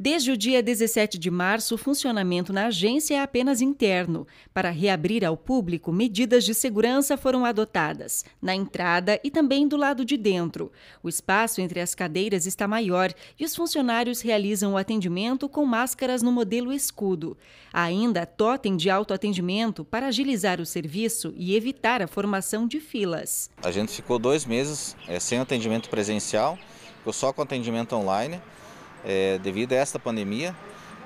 Desde o dia 17 de março, o funcionamento na agência é apenas interno. Para reabrir ao público, medidas de segurança foram adotadas, na entrada e também do lado de dentro. O espaço entre as cadeiras está maior e os funcionários realizam o atendimento com máscaras no modelo escudo. Há ainda totem de autoatendimento para agilizar o serviço e evitar a formação de filas. A gente ficou dois meses é, sem atendimento presencial, ficou só com atendimento online é, devido a esta pandemia,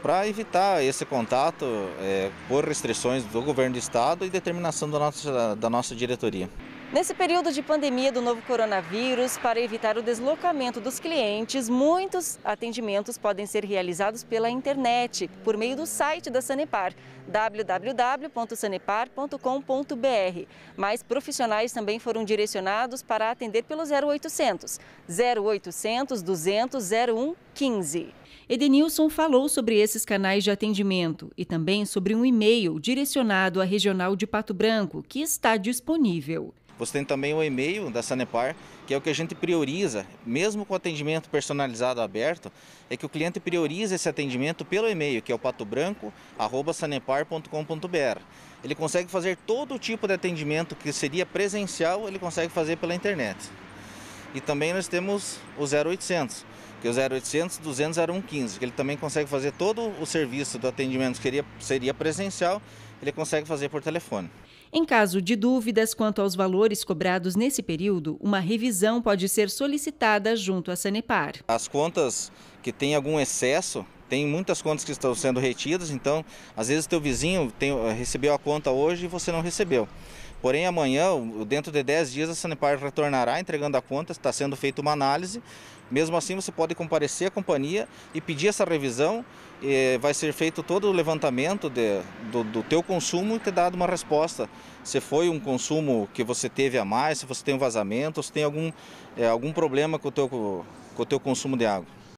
para evitar esse contato é, por restrições do governo do estado e determinação da nossa, da nossa diretoria. Nesse período de pandemia do novo coronavírus, para evitar o deslocamento dos clientes, muitos atendimentos podem ser realizados pela internet, por meio do site da Sanepar, www.sanepar.com.br. Mas profissionais também foram direcionados para atender pelo 0800 0800 200 01 15. Edenilson falou sobre esses canais de atendimento e também sobre um e-mail direcionado à Regional de Pato Branco, que está disponível. Você tem também o e-mail da Sanepar, que é o que a gente prioriza, mesmo com atendimento personalizado aberto, é que o cliente prioriza esse atendimento pelo e-mail, que é o patobranco@sanepar.com.br. Ele consegue fazer todo o tipo de atendimento que seria presencial, ele consegue fazer pela internet. E também nós temos o 0800, que é o 0800 200 0115, que ele também consegue fazer todo o serviço do atendimento que seria presencial, ele consegue fazer por telefone. Em caso de dúvidas quanto aos valores cobrados nesse período, uma revisão pode ser solicitada junto à Sanepar. As contas que têm algum excesso, tem muitas contas que estão sendo retidas, então às vezes teu vizinho tem, eh, recebeu a conta hoje e você não recebeu. Porém, amanhã, dentro de 10 dias, a Sanepar retornará entregando a conta, está sendo feita uma análise. Mesmo assim, você pode comparecer à companhia e pedir essa revisão. vai ser feito todo o levantamento de, do, do teu consumo e ter dado uma resposta. Se foi um consumo que você teve a mais, se você tem um vazamento, se tem algum, é, algum problema com o, teu, com o teu consumo de água.